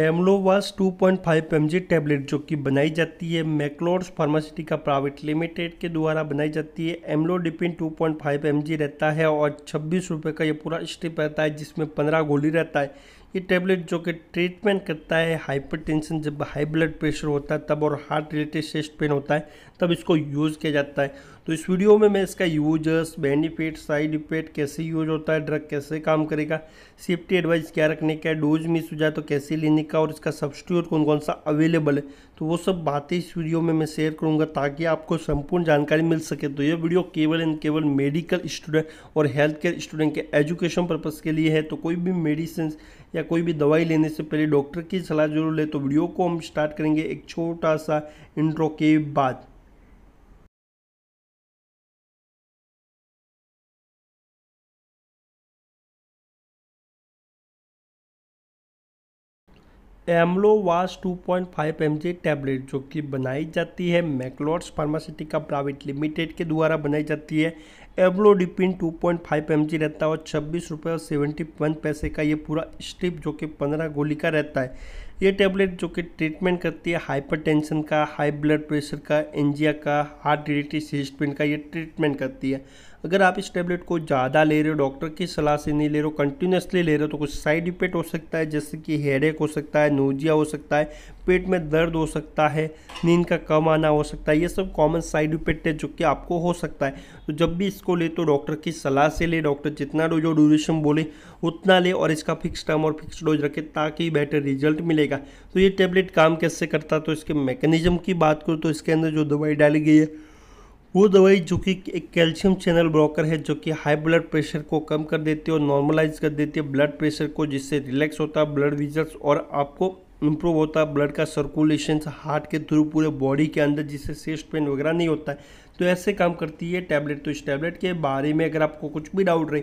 एमलोवास 2.5 point tablet जो कि बनाई जाती है मैकलोड्स फार्मासिटी का प्राइवेट लिमिटेड के द्वारा बनाई जाती है एमलोडिपिन 2.5 पॉइंट रहता है और छब्बीस रुपये का ये पूरा स्ट्रिप रहता है जिसमें पंद्रह गोली रहता है ये टैबलेट जो कि ट्रीटमेंट करता है हाइपरटेंशन जब हाई ब्लड प्रेशर होता है तब और हार्ट रिलेटेड चेस्ट पेन होता है तब इसको यूज़ किया जाता है तो इस वीडियो में मैं इसका यूजर्स बेनिफिट साइड इफेक्ट कैसे यूज होता है ड्रग कैसे काम करेगा सेफ्टी एडवाइस क्या रखने का डोज मिस हो जाए तो कैसे लेने का और इसका सब्सिट्यूट कौन कौन सा अवेलेबल है तो वो सब बातें इस वीडियो में मैं शेयर करूँगा ताकि आपको संपूर्ण जानकारी मिल सके तो ये वीडियो केवल एंड केवल मेडिकल स्टूडेंट और हेल्थ केयर स्टूडेंट के एजुकेशन पर्पज़ के लिए है तो कोई भी मेडिसिन या या कोई भी दवाई लेने से पहले डॉक्टर की सलाह जरूर ले तो वीडियो को हम स्टार्ट करेंगे एक छोटा सा इंट्रो के बाद पॉइंट फाइव 2.5 जी टैबलेट जो कि बनाई जाती है मैकलॉड्स फार्मास्यूटिका प्राइवेट लिमिटेड के द्वारा बनाई जाती है एवलोडिपिन 2.5 जी रहता है और छब्बीस रुपये और सेवेंटी वन पैसे का ये पूरा स्ट्रिप जो कि पंद्रह गोली का रहता है ये टैबलेट जो कि ट्रीटमेंट करती है हाइपरटेंशन का हाई ब्लड प्रेशर का एंजिया का हार्ट डिजीज सीस्ट का ये ट्रीटमेंट करती है अगर आप इस टैबलेट को ज़्यादा ले रहे हो डॉक्टर की सलाह से नहीं ले रहे हो कंटिन्यूसली ले रहे हो तो कुछ साइड इफेक्ट हो सकता है जैसे कि हेड हो सकता है नोजिया हो सकता है पेट में दर्द हो सकता है नींद का कम आना हो सकता है ये सब कॉमन साइड इफेक्ट है जो कि आपको हो सकता है तो जब भी इसको ले तो डॉक्टर की सलाह से ले डॉक्टर जितना डोज और ड्यूरेशन बोले उतना ले और इसका फिक्स टर्म और फिक्स डोज रखें ताकि बेटर रिजल्ट मिलेगा तो ये टेबलेट काम कैसे करता तो इसके मैकेनिज्म की बात करूँ तो इसके अंदर जो दवाई डाली गई है वो दवाई जो कि एक कैल्शियम चैनल ब्रोकर है जो कि हाई ब्लड प्रेशर को कम कर देती है और नॉर्मलाइज कर देती है ब्लड प्रेशर को जिससे रिलैक्स होता है ब्लड विजल्स और आपको इम्प्रूव होता है ब्लड का सर्कुलेशन हार्ट के थ्रू पूरे बॉडी के अंदर जिससे सेस्ट पेन वगैरह नहीं होता है तो ऐसे काम करती है टैबलेट तो इस टैबलेट के बारे में अगर आपको कुछ भी डाउट रहे